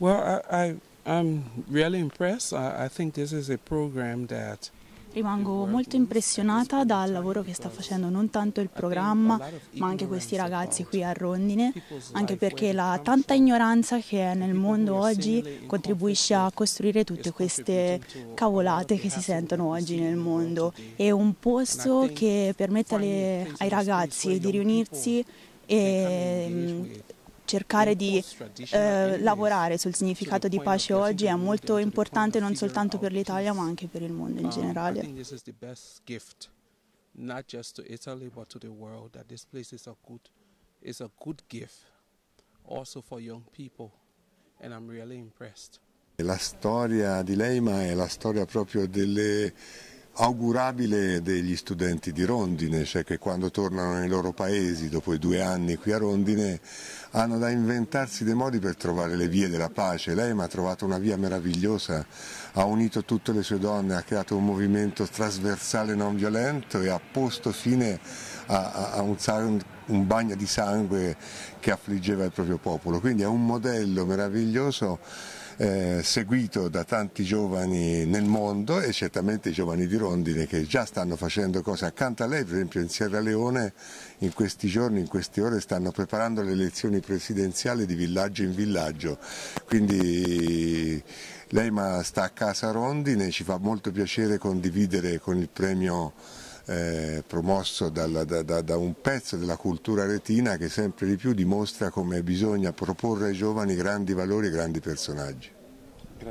Well, I, I, I'm really impressed. I, I think this is a program that Rimango molto impressionata dal lavoro che sta facendo non tanto il programma, ma anche questi ragazzi qui a Rondine, anche perché la tanta ignoranza che è nel mondo oggi contribuisce a costruire tutte queste cavolate che si sentono oggi nel mondo. È un posto che permette ai ragazzi di riunirsi e cercare di eh, lavorare sul significato di pace oggi è molto importante non soltanto per l'Italia ma anche per il mondo in um, generale. Not just to Italy but to the world that this place is a good is a good gift also for young people and I'm really impressed. La storia di Leima è la storia proprio delle augurabile degli studenti di Rondine, cioè che quando tornano nei loro paesi dopo i due anni qui a Rondine hanno da inventarsi dei modi per trovare le vie della pace. Lei mi ha trovato una via meravigliosa, ha unito tutte le sue donne, ha creato un movimento trasversale non violento e ha posto fine a, a, a un, un bagno di sangue che affliggeva il proprio popolo. Quindi è un modello meraviglioso eh, seguito da tanti giovani nel mondo e certamente i giovani di Rondine che già stanno facendo cose accanto a lei, per esempio in Sierra Leone in questi giorni, in queste ore stanno preparando le elezioni presidenziali di villaggio in villaggio, quindi lei sta a casa a Rondine, ci fa molto piacere condividere con il premio eh, promosso dalla, da, da, da, un pezzo della cultura retina che sempre di più dimostra come bisogna proporre ai giovani grandi valori e grandi personaggi.